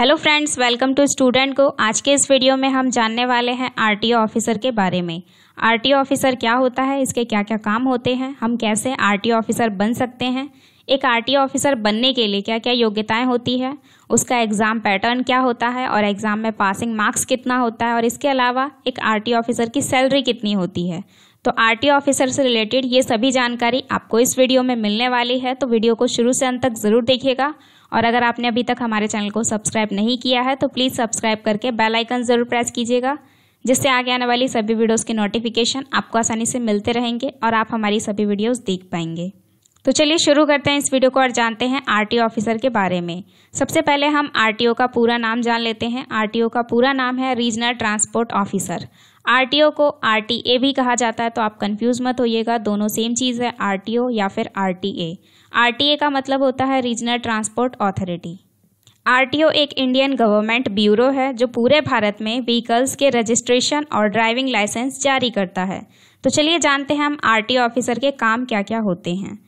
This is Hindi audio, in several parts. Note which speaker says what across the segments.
Speaker 1: hello friends welcome to student को आज के इस वीडियो में हम जानने वाले हैं आरटीओ ऑफिसर के बारे में आरटीओ ऑफिसर क्या होता है इसके क्या क्या काम होते हैं हम कैसे आरटीओ ऑफिसर बन सकते हैं एक आरटीओ ऑफिसर बनने के लिए क्या क्या योग्यताएं होती है उसका एग्ज़ाम पैटर्न क्या होता है और एग्ज़ाम में पासिंग मार्क्स कितना होता है और इसके अलावा एक आर ऑफिसर की सैलरी कितनी होती है तो आर ऑफिसर से रिलेटेड ये सभी जानकारी आपको इस वीडियो में मिलने वाली है तो वीडियो को शुरू से अंत तक ज़रूर देखिएगा और अगर आपने अभी तक हमारे चैनल को सब्सक्राइब नहीं किया है तो प्लीज़ सब्सक्राइब करके बेल आइकन ज़रूर प्रेस कीजिएगा जिससे आगे आने वाली सभी वीडियोस के नोटिफिकेशन आपको आसानी से मिलते रहेंगे और आप हमारी सभी वीडियोस देख पाएंगे तो चलिए शुरू करते हैं इस वीडियो को और जानते हैं आर ऑफिसर के बारे में सबसे पहले हम आर का पूरा नाम जान लेते हैं आर का पूरा नाम है रीजनल ट्रांसपोर्ट ऑफिसर आरटीओ को आरटीए भी कहा जाता है तो आप कंफ्यूज मत होइएगा दोनों सेम चीज़ है आरटीओ या फिर आरटीए आरटीए का मतलब होता है रीजनल ट्रांसपोर्ट अथॉरिटी आरटीओ एक इंडियन गवर्नमेंट ब्यूरो है जो पूरे भारत में व्हीकल्स के रजिस्ट्रेशन और ड्राइविंग लाइसेंस जारी करता है तो चलिए जानते हैं हम आरटीओ ऑफिसर के काम क्या क्या होते हैं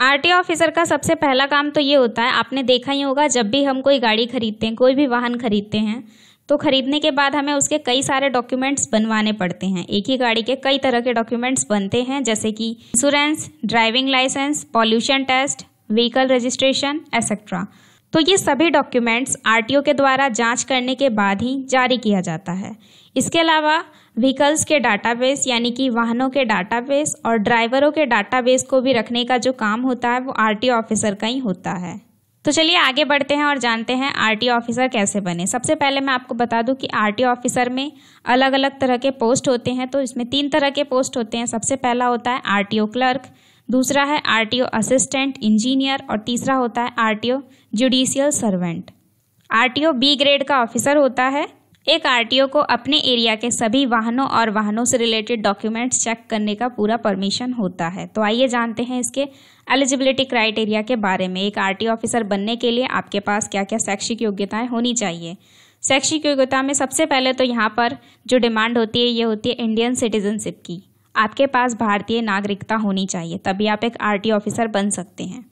Speaker 1: आरटीओ ऑफिसर का सबसे पहला काम तो ये होता है आपने देखा ही होगा जब भी हम कोई गाड़ी खरीदते हैं कोई भी वाहन खरीदते हैं तो ख़रीदने के बाद हमें उसके कई सारे डॉक्यूमेंट्स बनवाने पड़ते हैं एक ही गाड़ी के कई तरह के डॉक्यूमेंट्स बनते हैं जैसे कि insurance driving licence pollution test vehicle registration etcetera तो ये सभी डॉक्यूमेंट्स आरटीओ के द्वारा जांच करने के बाद ही जारी किया जाता है इसके अलावा व्हीकल्स के डाटाबेस यानी कि वाहनों के डाटाबेस और ड्राइवरों के डाटाबेस को भी रखने का जो काम होता है वो आरटीओ ऑफिसर का ही होता है तो चलिए आगे बढ़ते हैं और जानते हैं आरटी ऑफिसर कैसे बने सबसे पहले मैं आपको बता दूं कि आरटी ऑफिसर में अलग अलग तरह के पोस्ट होते हैं तो इसमें तीन तरह के पोस्ट होते हैं सबसे पहला होता है आरटीओ क्लर्क दूसरा है आरटीओ असिस्टेंट इंजीनियर और तीसरा होता है RTO judicial servant RTO B grade का ऑफिसर होता है एक आरटीओ को अपने एरिया के सभी वाहनों और वाहनों से रिलेटेड डॉक्यूमेंट्स चेक करने का पूरा परमिशन होता है तो आइए जानते हैं इसके एलिजिबिलिटी क्राइटेरिया के बारे में एक आरटीओ ऑफिसर बनने के लिए आपके पास क्या क्या शैक्षिक योग्यताएं होनी चाहिए शैक्षिक योग्यता में सबसे पहले तो यहाँ पर जो डिमांड होती है ये होती है इंडियन सिटीजनशिप की आपके पास भारतीय नागरिकता होनी चाहिए तभी आप एक आर ऑफिसर बन सकते हैं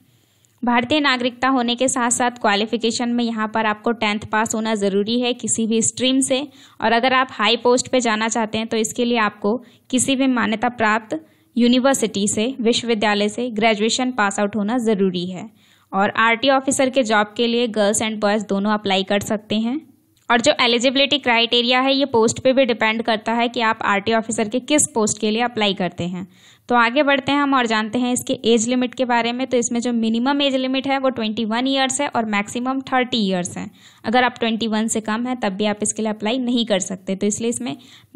Speaker 1: भारतीय नागरिकता होने के साथ साथ क्वालिफिकेशन में यहाँ पर आपको टेंथ पास होना ज़रूरी है किसी भी स्ट्रीम से और अगर आप हाई पोस्ट पे जाना चाहते हैं तो इसके लिए आपको किसी भी मान्यता प्राप्त यूनिवर्सिटी से विश्वविद्यालय से ग्रेजुएशन पास आउट होना ज़रूरी है और आरटी ऑफिसर के जॉब के लिए गर्ल्स एंड बॉयज़ दोनों अप्लाई कर सकते हैं और जो एलिजिबिलिटी क्राइटेरिया है ये पोस्ट पे भी डिपेंड करता है कि आप आरटी ऑफिसर के किस पोस्ट के लिए अप्लाई करते हैं तो आगे बढ़ते हैं हम और जानते हैं इसके एज लिमिट के बारे में तो इसमें जो मिनिमम एज लिमिट है वो ट्वेंटी वन ईयर्स है और मैक्सिमम थर्टी ईयर्स है अगर आप ट्वेंटी वन से कम है तब भी आप इसके लिए अप्लाई नहीं कर सकते तो इसलिए इसमें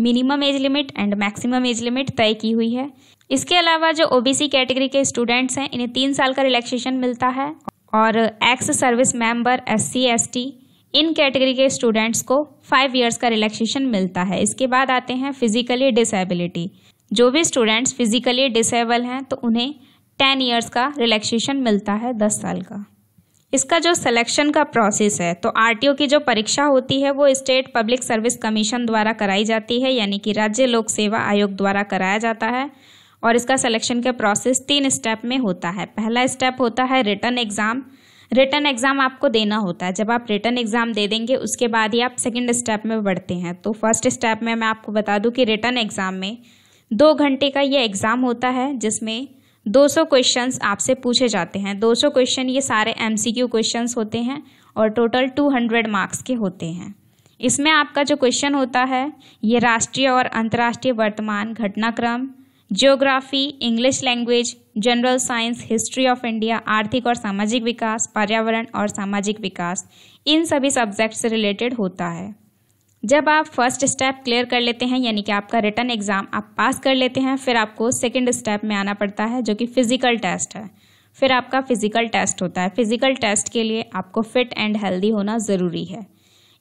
Speaker 1: minimum age limit and maximum age limit तय की हुई है इसके अलावा जो ओबीसी कैटेगरी के स्टूडेंट्स हैं इन्हें तीन साल का रिलैक्सेशन मिलता है और ex service member S C S T इन कैटेगरी के स्टूडेंट्स को फाइव ईयर्स का रिलैक्सेशन मिलता है इसके बाद आते हैं फिजिकली डिसेबिलिटी जो भी स्टूडेंट्स फिजिकली डिसेबल हैं तो उन्हें टेन ईयर्स का रिलैक्सेशन मिलता है दस साल का इसका जो सिलेक्शन का प्रोसेस है तो आर की जो परीक्षा होती है वो स्टेट पब्लिक सर्विस कमीशन द्वारा कराई जाती है यानी कि राज्य लोक सेवा आयोग द्वारा कराया जाता है और इसका सिलेक्शन का प्रोसेस तीन स्टेप में होता है पहला स्टेप होता है रिटर्न एग्ज़ाम रिटर्न एग्ज़ाम आपको देना होता है जब आप रिटर्न एग्ज़ाम दे देंगे उसके बाद ही आप सेकेंड स्टेप में बढ़ते हैं तो फर्स्ट स्टेप में मैं आपको बता दूँ कि रिटर्न एग्ज़ाम में दो घंटे का ये एग्ज़ाम होता है जिसमें 200 क्वेश्चंस आपसे पूछे जाते हैं 200 क्वेश्चन ये सारे एम क्वेश्चंस होते हैं और टोटल 200 मार्क्स के होते हैं इसमें आपका जो क्वेश्चन होता है ये राष्ट्रीय और अंतर्राष्ट्रीय वर्तमान घटनाक्रम geography English language general science history of India आर्थिक और सामाजिक विकास पर्यावरण और सामाजिक विकास इन सभी सब्जेक्ट से रिलेटेड होता है जब आप फर्स्ट स्टेप क्लियर कर लेते हैं यानी कि आपका रिटर्न एग्ज़ाम आप पास कर लेते हैं फिर आपको सेकेंड स्टेप में आना पड़ता है जो कि फ़िज़िकल टेस्ट है फिर आपका फ़िज़िकल टेस्ट होता है फिज़िकल टेस्ट के लिए आपको फिट एंड हेल्दी होना ज़रूरी है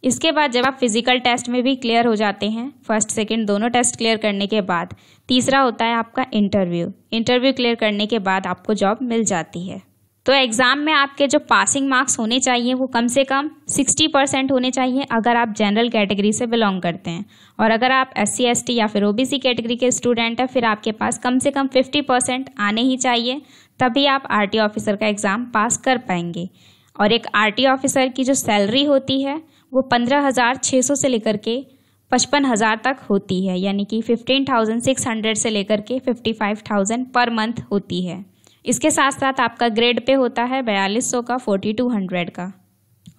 Speaker 1: इसके बाद जब आप फिजिकल टेस्ट में भी क्लियर हो जाते हैं फर्स्ट सेकंड दोनों टेस्ट क्लियर करने के बाद तीसरा होता है आपका इंटरव्यू इंटरव्यू क्लियर करने के बाद आपको जॉब मिल जाती है तो एग्ज़ाम में आपके जो पासिंग मार्क्स होने चाहिए वो कम से कम 60 परसेंट होने चाहिए अगर आप जनरल कैटेगरी से बिलोंग करते हैं और अगर आप एस सी एस टी या फिर ओबीसी कैटेगरी के स्टूडेंट हैं फिर आपके पास कम से कम 50 परसेंट आने ही चाहिए तभी आप टी ऑफिसर का एग्ज़ाम पास कर पाएंगे और एक आरटी ऑफिसर की जो सैलरी होती है वो पंद्रह हज़ार छः सौ से लेकर के पचपन हज़ार तक होती है यानी कि फिफ्टीन थाउजेंड सिक्स हंड्रेड से लेकर के fifty five thousand per month होती है इसके साथ साथ आपका ग्रेड पे होता है बयालीस सौ का फोर्टी टू हंड्रेड का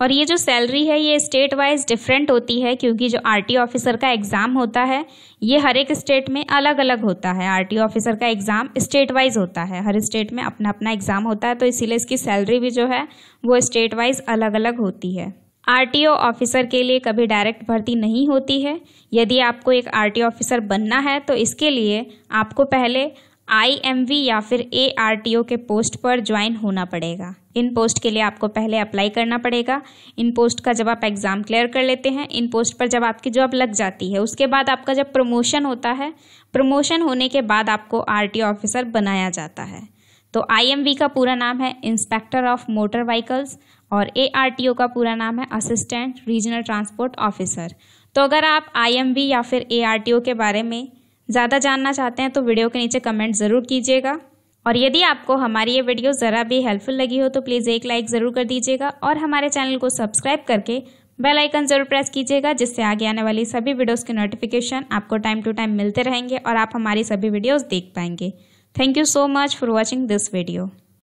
Speaker 1: और ये जो सैलरी है ये स्टेट वाइज डिफरेंट होती है क्योंकि जो आरटी ऑफिसर का एग्ज़ाम होता है ये हर एक स्टेट में अलग अलग होता है आरटी ऑफिसर का एग्ज़ाम स्टेट वाइज होता है हर स्टेट में अपना अपना एग्ज़ाम होता है तो इसीलिए इसकी सैलरी भी जो है वो स्टेट वाइज अलग अलग होती है आरटीओ ऑफिसर के लिए कभी डायरेक्ट भर्ती नहीं होती है यदि आपको एक आरटीओ ऑफिसर बनना है तो इसके लिए आपको पहले आईएमवी या फिर ए के पोस्ट पर ज्वाइन होना पड़ेगा इन पोस्ट के लिए आपको पहले अप्लाई करना पड़ेगा इन पोस्ट का जब आप एग्ज़ाम क्लियर कर लेते हैं इन पोस्ट पर जब आपकी जॉब लग जाती है उसके बाद आपका जब प्रमोशन होता है प्रमोशन होने के बाद आपको आर ऑफिसर बनाया जाता है तो आई का पूरा नाम है इंस्पेक्टर ऑफ मोटर व्हीकल्स और ए का पूरा नाम है असिस्टेंट रीजनल ट्रांसपोर्ट ऑफिसर तो अगर आप आई या फिर ए के बारे में ज़्यादा जानना चाहते हैं तो वीडियो के नीचे कमेंट ज़रूर कीजिएगा और यदि आपको हमारी ये वीडियो ज़रा भी हेल्पफुल लगी हो तो प्लीज़ एक लाइक ज़रूर कर दीजिएगा और हमारे चैनल को सब्सक्राइब करके बेल आइकन ज़रूर प्रेस कीजिएगा जिससे आगे आने वाली सभी वीडियोस के नोटिफिकेशन आपको टाइम टू टाइम मिलते रहेंगे और आप हमारी सभी वीडियोस देख पाएंगे thank you so much for watching this video